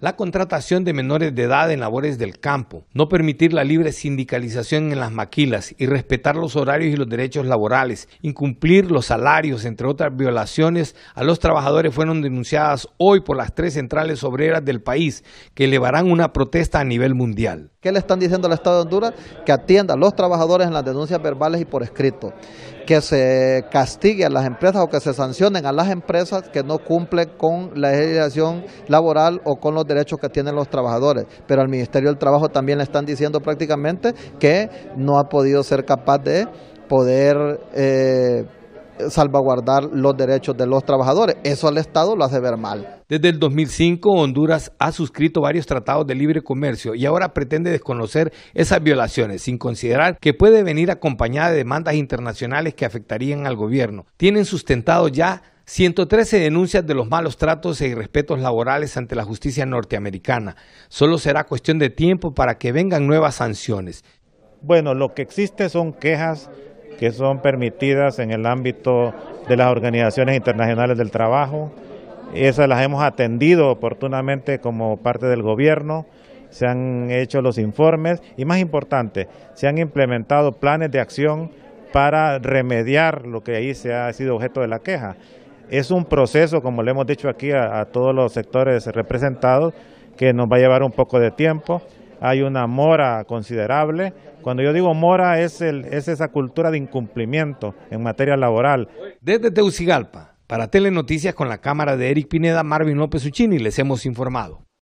la contratación de menores de edad en labores del campo, no permitir la libre sindicalización en las maquilas y respetar los horarios y los derechos laborales, incumplir los salarios, entre otras violaciones a los trabajadores fueron denunciadas hoy por las tres centrales obreras del país que elevarán una protesta a nivel mundial. ¿Qué le están diciendo al Estado de Honduras? Que atienda a los trabajadores en las denuncias verbales y por escrito que se castigue a las empresas o que se sancionen a las empresas que no cumplen con la legislación laboral o con los derechos que tienen los trabajadores. Pero al Ministerio del Trabajo también le están diciendo prácticamente que no ha podido ser capaz de poder eh, salvaguardar los derechos de los trabajadores. Eso al Estado lo hace ver mal. Desde el 2005, Honduras ha suscrito varios tratados de libre comercio y ahora pretende desconocer esas violaciones, sin considerar que puede venir acompañada de demandas internacionales que afectarían al gobierno. Tienen sustentado ya 113 denuncias de los malos tratos e irrespetos laborales ante la justicia norteamericana. Solo será cuestión de tiempo para que vengan nuevas sanciones. Bueno, lo que existe son quejas que son permitidas en el ámbito de las organizaciones internacionales del trabajo. Esas las hemos atendido oportunamente como parte del gobierno, se han hecho los informes y más importante, se han implementado planes de acción para remediar lo que ahí se ha sido objeto de la queja. Es un proceso, como le hemos dicho aquí a, todos los sectores representados, que nos va a llevar un poco de tiempo hay una mora considerable. Cuando yo digo mora es, es esa cultura de incumplimiento en materia laboral. Desde Teucigalpa, para Telenoticias con la cámara de Eric Pineda, Marvin López Uchini, les hemos informado.